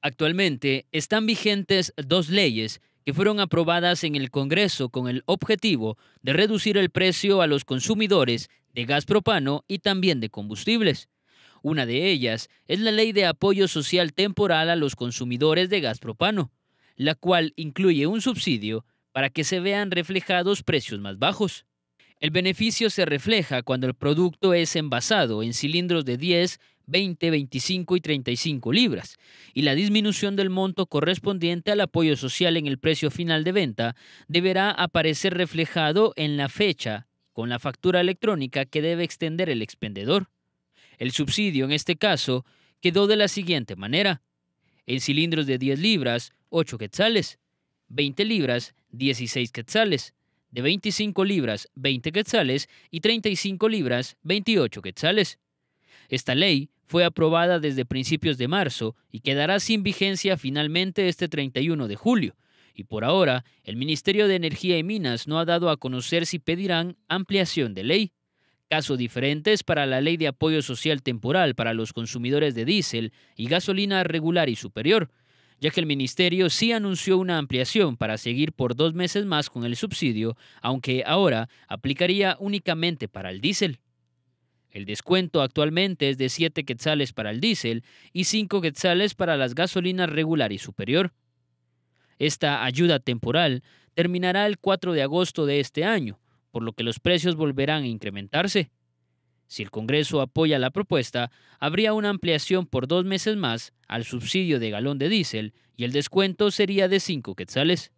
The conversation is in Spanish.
Actualmente están vigentes dos leyes que fueron aprobadas en el Congreso con el objetivo de reducir el precio a los consumidores de gas propano y también de combustibles. Una de ellas es la Ley de Apoyo Social Temporal a los Consumidores de Gas Propano, la cual incluye un subsidio para que se vean reflejados precios más bajos. El beneficio se refleja cuando el producto es envasado en cilindros de 10 20, 25 y 35 libras, y la disminución del monto correspondiente al apoyo social en el precio final de venta deberá aparecer reflejado en la fecha con la factura electrónica que debe extender el expendedor. El subsidio en este caso quedó de la siguiente manera. En cilindros de 10 libras, 8 quetzales. 20 libras, 16 quetzales. De 25 libras, 20 quetzales. Y 35 libras, 28 quetzales. Esta ley fue aprobada desde principios de marzo y quedará sin vigencia finalmente este 31 de julio. Y por ahora, el Ministerio de Energía y Minas no ha dado a conocer si pedirán ampliación de ley. Caso diferente es para la Ley de Apoyo Social Temporal para los consumidores de diésel y gasolina regular y superior, ya que el Ministerio sí anunció una ampliación para seguir por dos meses más con el subsidio, aunque ahora aplicaría únicamente para el diésel. El descuento actualmente es de 7 quetzales para el diésel y 5 quetzales para las gasolinas regular y superior. Esta ayuda temporal terminará el 4 de agosto de este año, por lo que los precios volverán a incrementarse. Si el Congreso apoya la propuesta, habría una ampliación por dos meses más al subsidio de galón de diésel y el descuento sería de 5 quetzales.